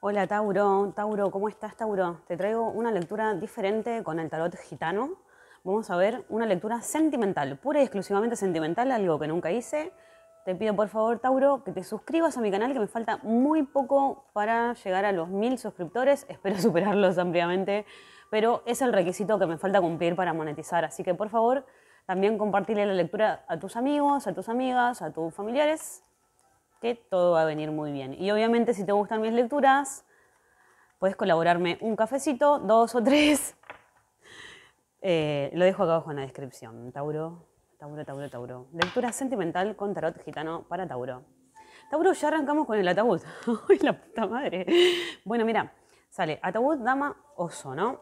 Hola Tauro, Tauro, ¿cómo estás Tauro? Te traigo una lectura diferente con el tarot gitano. Vamos a ver una lectura sentimental, pura y exclusivamente sentimental, algo que nunca hice. Te pido por favor Tauro que te suscribas a mi canal, que me falta muy poco para llegar a los mil suscriptores, espero superarlos ampliamente, pero es el requisito que me falta cumplir para monetizar, así que por favor también compartirle la lectura a tus amigos, a tus amigas, a tus familiares que todo va a venir muy bien. Y obviamente si te gustan mis lecturas, puedes colaborarme un cafecito, dos o tres. Eh, lo dejo acá abajo en la descripción. Tauro, Tauro, Tauro, Tauro. Lectura sentimental con tarot gitano para Tauro. Tauro, ya arrancamos con el ataúd. ¡Ay, la puta madre! Bueno, mira, sale ataúd, dama, oso, ¿no?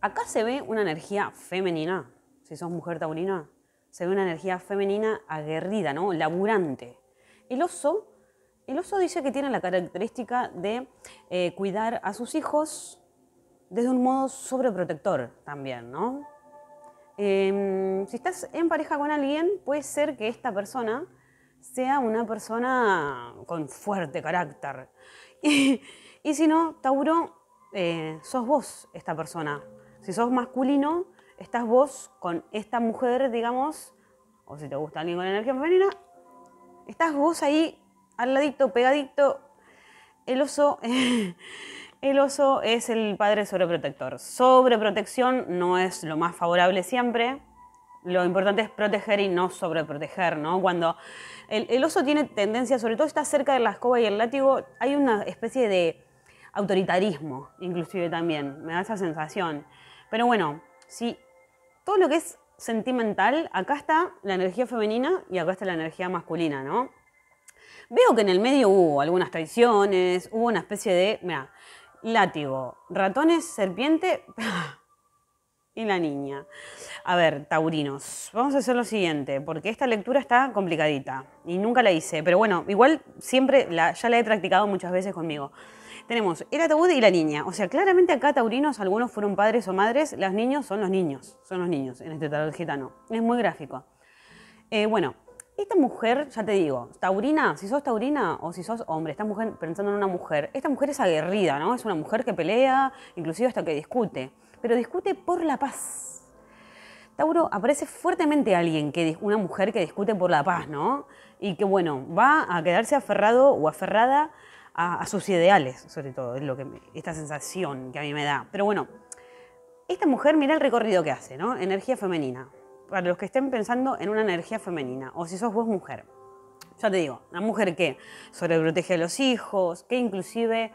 Acá se ve una energía femenina. Si sos mujer taurina, se ve una energía femenina aguerrida, ¿no? Laburante. El oso, el oso dice que tiene la característica de eh, cuidar a sus hijos desde un modo sobreprotector también, ¿no? Em, si estás en pareja con alguien, puede ser que esta persona sea una persona con fuerte carácter. Y, si no, Tauro, eh, sos vos esta persona. Si sos masculino, estás vos con esta mujer, digamos, o si te gusta alguien con energía femenina, estás vos ahí al ladito, pegadito. El oso, el oso es el padre sobreprotector. Sobreprotección no es lo más favorable siempre. Lo importante es proteger y no sobreproteger, ¿no? Cuando el, el oso tiene tendencia, sobre todo está cerca de la escoba y el látigo, hay una especie de autoritarismo, inclusive también, me da esa sensación. Pero bueno, si todo lo que es sentimental, acá está la energía femenina y acá está la energía masculina, ¿no? Veo que en el medio hubo algunas traiciones, hubo una especie de, mira, látigo, ratones, serpiente y la niña. A ver, taurinos, vamos a hacer lo siguiente, porque esta lectura está complicadita y nunca la hice, pero bueno, igual siempre ya la he practicado muchas veces conmigo tenemos el ataúd y la niña. O sea, claramente acá taurinos algunos fueron padres o madres, los niños son los niños, son los niños en este tarot gitano. Es muy gráfico. Eh, bueno, esta mujer, ya te digo, taurina, si sos taurina o si sos hombre, esta mujer, pensando en una mujer, esta mujer es aguerrida, ¿no? Es una mujer que pelea, inclusive hasta que discute, pero discute por la paz. Tauro aparece fuertemente alguien, que, una mujer que discute por la paz, ¿no? Y que bueno, va a quedarse aferrado o aferrada a, sus ideales, sobre todo, es lo que esta sensación que a mí me da. Pero bueno, esta mujer, mira el recorrido que hace, ¿no? Energía femenina. Para los que estén pensando en una energía femenina, o si sos vos mujer. Ya te digo, la mujer que sobreprotege a los hijos, que inclusive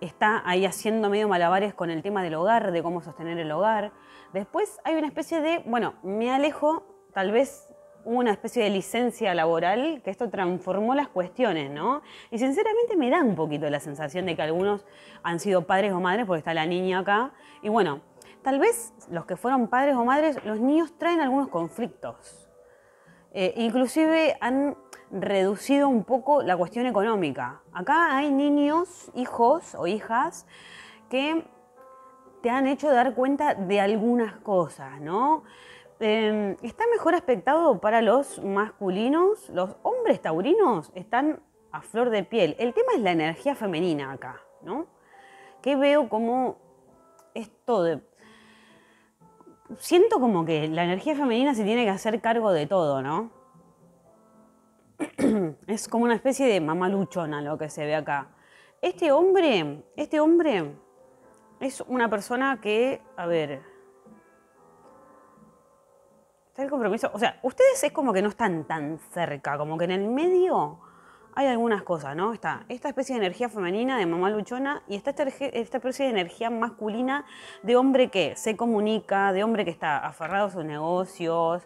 está ahí haciendo medio malabares con el tema del hogar, de cómo sostener el hogar. Después hay una especie de, bueno, me alejo tal vez una especie de licencia laboral, que esto transformó las cuestiones, ¿no? Y sinceramente me da un poquito la sensación de que algunos han sido padres o madres, porque está la niña acá, y bueno, tal vez los que fueron padres o madres, los niños traen algunos conflictos. Eh, inclusive han reducido un poco la cuestión económica. Acá hay niños, hijos o hijas, que te han hecho dar cuenta de algunas cosas, ¿no? Em, está mejor aspectado para los masculinos. Los hombres taurinos están a flor de piel. El tema es la energía femenina acá, ¿no? Que veo como esto de... Siento como que la energía femenina se tiene que hacer cargo de todo, ¿no? Es como una especie de mamaluchona lo que se ve acá. Este hombre, este hombre es una persona que, a ver, Está el compromiso. O sea, ustedes es como que no están tan cerca, como que en el medio hay algunas cosas, ¿no? Está esta especie de energía femenina de mamá luchona y está esta especie de energía masculina de hombre que se comunica, de hombre que está aferrado a sus negocios.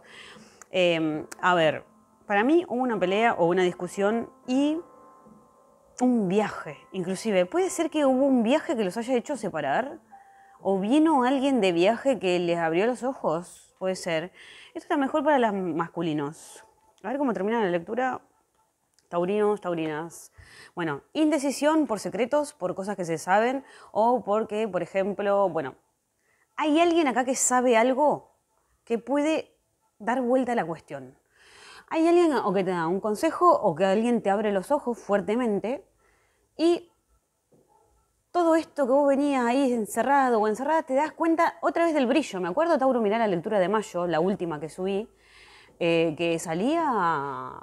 Em, a ver, para mí hubo una pelea o una discusión y un viaje, inclusive. ¿Puede ser que hubo un viaje que los haya hecho separar? o vino alguien de viaje que les abrió los ojos, puede ser. Esto está mejor para los masculinos. A ver cómo termina la lectura. Taurinos, taurinas. Bueno, indecisión por secretos, por cosas que se saben, o porque, por ejemplo, bueno, hay alguien acá que sabe algo que puede dar vuelta a la cuestión. Hay alguien o que te da un consejo o que alguien te abre los ojos fuertemente y todo esto que vos venías ahí encerrado o encerrada, te das cuenta otra vez del brillo. Me acuerdo, Tauro, mirar la lectura de mayo, la última que subí, eh, que salía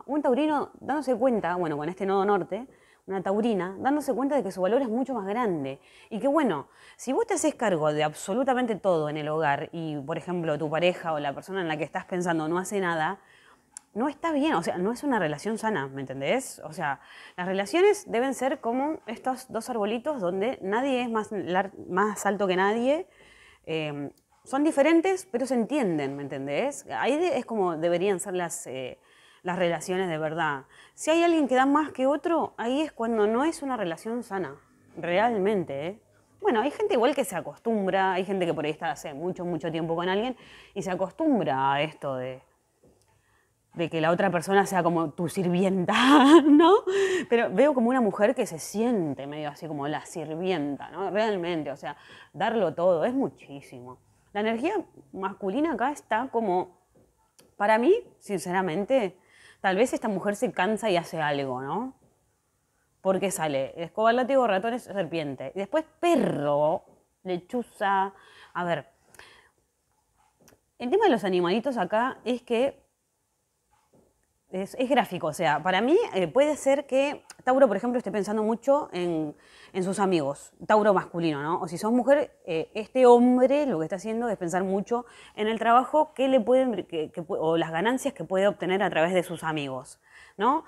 un taurino dándose cuenta, bueno, con este nodo norte, una taurina, dándose cuenta de que su valor es mucho más grande. Y que bueno, si vos te haces cargo de absolutamente todo en el hogar y, por ejemplo, tu pareja o la persona en la que estás pensando no hace nada, no está bien, o sea, no es una relación sana, ¿me entendés? O sea, las relaciones deben ser como estos dos arbolitos donde nadie es más, más alto que nadie. Em, son diferentes, pero se entienden, ¿me entendés? Ahí es como deberían ser las, eh, las relaciones de verdad. Si hay alguien que da más que otro, ahí es cuando no es una relación sana, realmente, ¿eh? Bueno, hay gente igual que se acostumbra, hay gente que por ahí está hace mucho, mucho tiempo con alguien y se acostumbra a esto de, de que la otra persona sea como tu sirvienta, ¿no? Pero veo como una mujer que se siente medio así como la sirvienta, ¿no? Realmente, o sea, darlo todo, es muchísimo. La energía masculina acá está como, para mí, sinceramente, tal vez esta mujer se cansa y hace algo, ¿no? Porque sale escoba, látigo, ratones, serpiente. Y después perro, lechuza. A ver, el tema de los animalitos acá es que es, gráfico, o sea, para mí eh, puede ser que Tauro, por ejemplo, esté pensando mucho en, sus amigos, Tauro masculino, ¿no? O si sos mujer, eh, este hombre lo que está haciendo es pensar mucho en el trabajo que le pueden, o las ganancias que puede obtener a través de sus amigos, ¿no?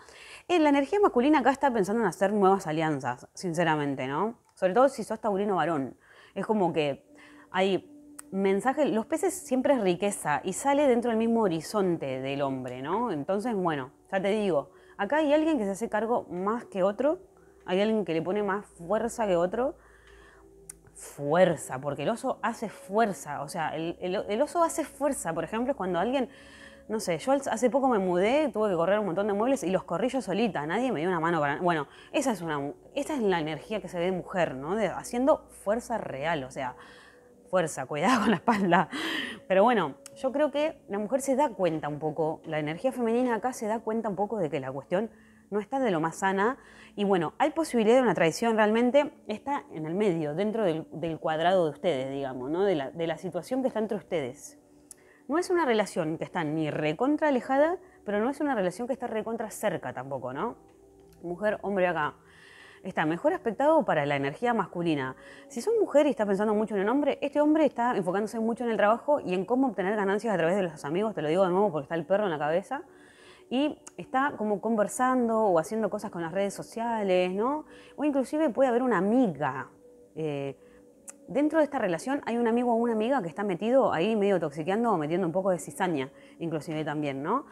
En eh, la energía masculina acá está pensando en hacer nuevas alianzas, sinceramente, ¿no? Sobre todo si sos taurino varón. Es como que hay mensaje, los peces siempre es riqueza y sale dentro del mismo horizonte del hombre, ¿no? Entonces, bueno, ya te digo, acá hay alguien que se hace cargo más que otro, hay alguien que le pone más fuerza que otro. Fuerza, porque el oso hace fuerza, o sea, el, oso hace fuerza, por ejemplo, es cuando alguien, no sé, yo hace poco me mudé, tuve que correr un montón de muebles y los corrí yo solita, nadie me dio una mano para... Bueno, esa es, una, esta es la energía que se ve en mujer, ¿no? haciendo fuerza real, o sea, fuerza, cuidado con la espalda. Pero bueno, yo creo que la mujer se da cuenta un poco, la energía femenina acá se da cuenta un poco de que la cuestión no está de lo más sana. Y bueno, hay posibilidad de una traición realmente, está en el medio, dentro del, cuadrado de ustedes, digamos, ¿no? de, la, de la situación que está entre ustedes. No es una relación que está ni recontra alejada, pero no es una relación que está recontra cerca tampoco, ¿no? Mujer, hombre acá está mejor aspectado para la energía masculina. Si son mujer y está pensando mucho en un hombre, este hombre está enfocándose mucho en el trabajo y en cómo obtener ganancias a través de los amigos, te lo digo de nuevo porque está el perro en la cabeza. Y está como conversando o haciendo cosas con las redes sociales, ¿no? O inclusive puede haber una amiga. Eh, dentro de esta relación hay un amigo o una amiga que está metido ahí medio toxiqueando o metiendo un poco de cizaña, inclusive también, ¿no?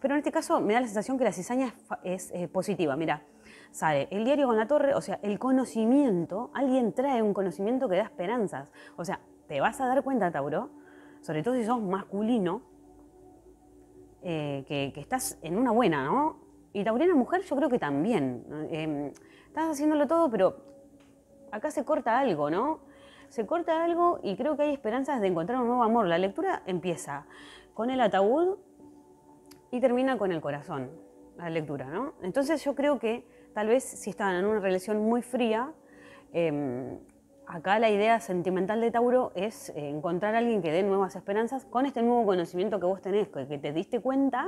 Pero en este caso me da la sensación que la cizaña es, eh, positiva. Mira, sale el diario con la torre, o sea, el conocimiento, alguien trae un conocimiento que da esperanzas. O sea, te vas a dar cuenta, Tauro, sobre todo si sos masculino, eh, que, estás en una buena, ¿no? Y Taurina mujer yo creo que también. Em, estás haciéndolo todo, pero acá se corta algo, ¿no? Se corta algo y creo que hay esperanzas de encontrar un nuevo amor. La lectura empieza con el ataúd y termina con el corazón, la lectura, ¿no? Entonces yo creo que Tal vez si estaban en una relación muy fría, em, acá la idea sentimental de Tauro es eh, encontrar a alguien que dé nuevas esperanzas con este nuevo conocimiento que vos tenés, que, que te diste cuenta,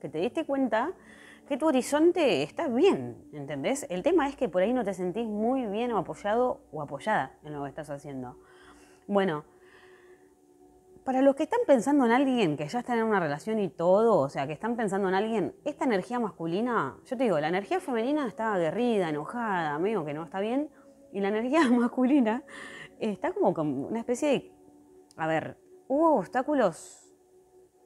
que te diste cuenta que tu horizonte está bien, ¿entendés? El tema es que por ahí no te sentís muy bien o apoyado o apoyada en lo que estás haciendo. Bueno, para los que están pensando en alguien, que ya están en una relación y todo, o sea, que están pensando en alguien, esta energía masculina, yo te digo, la energía femenina está aguerrida, enojada, medio que no está bien, y la energía masculina está como una especie de... A ver, hubo obstáculos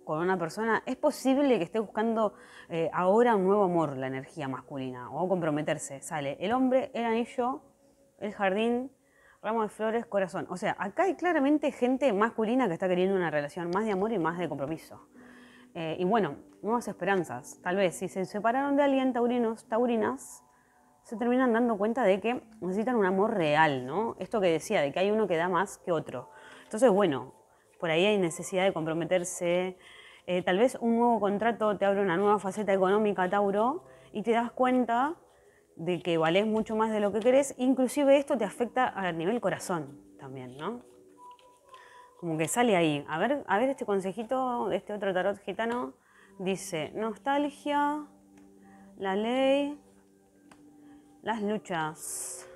con una persona, es posible que esté buscando eh, ahora un nuevo amor la energía masculina, o comprometerse, sale el hombre, el anillo, el jardín, Ramo de flores, corazón. O sea, acá hay claramente gente masculina que está queriendo una relación más de amor y más de compromiso. Eh, y bueno, nuevas esperanzas. Tal vez si se separaron de alguien, taurinos, taurinas, se terminan dando cuenta de que necesitan un amor real, ¿no? Esto que decía, de que hay uno que da más que otro. Entonces, bueno, por ahí hay necesidad de comprometerse. Eh, tal vez un nuevo contrato te abre una nueva faceta económica, Tauro, y te das cuenta de que valés mucho más de lo que querés, inclusive esto te afecta a nivel corazón también, ¿no? Como que sale ahí. A ver, a ver este consejito, este otro tarot gitano, dice, nostalgia, la ley, las luchas,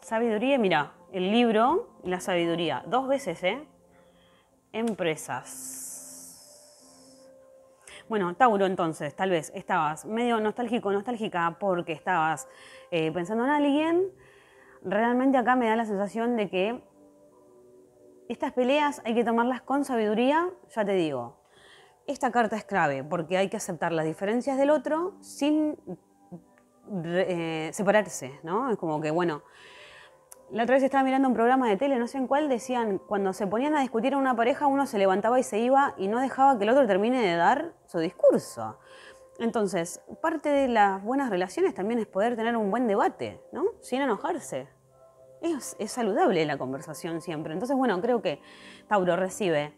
sabiduría, mira, el libro y la sabiduría, dos veces, ¿eh? Empresas bueno, Tauro, entonces, tal vez estabas medio nostálgico, nostálgica, porque estabas eh, pensando en alguien. Realmente acá me da la sensación de que estas peleas hay que tomarlas con sabiduría, ya te digo. Esta carta es clave porque hay que aceptar las diferencias del otro sin eh, separarse, ¿no? Es como que, bueno, la otra vez estaba mirando un programa de tele, no sé en cuál, decían, cuando se ponían a discutir en una pareja, uno se levantaba y se iba y no dejaba que el otro termine de dar su discurso. Entonces, parte de las buenas relaciones también es poder tener un buen debate, ¿no? Sin enojarse. Es, saludable la conversación siempre. Entonces, bueno, creo que Tauro recibe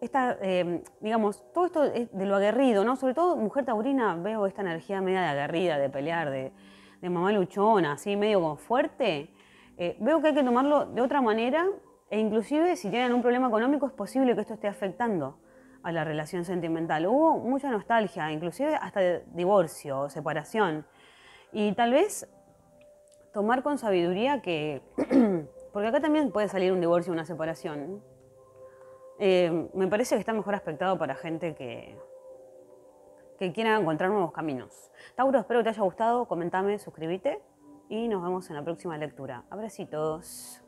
esta, em, digamos, todo esto de lo aguerrido, ¿no? Sobre todo mujer taurina, veo esta energía media de aguerrida, de pelear, de, de mamá luchona, así medio como fuerte eh, veo que hay que tomarlo de otra manera e inclusive si tienen un problema económico es posible que esto esté afectando a la relación sentimental. Hubo mucha nostalgia, inclusive hasta divorcio o separación. Y tal vez tomar con sabiduría que... porque acá también puede salir un divorcio, o una separación. Eh, me parece que está mejor aspectado para gente que, que quiera encontrar nuevos caminos. Tauro, espero que te haya gustado. Comentame, suscríbete y nos vemos en la próxima lectura. Abracitos.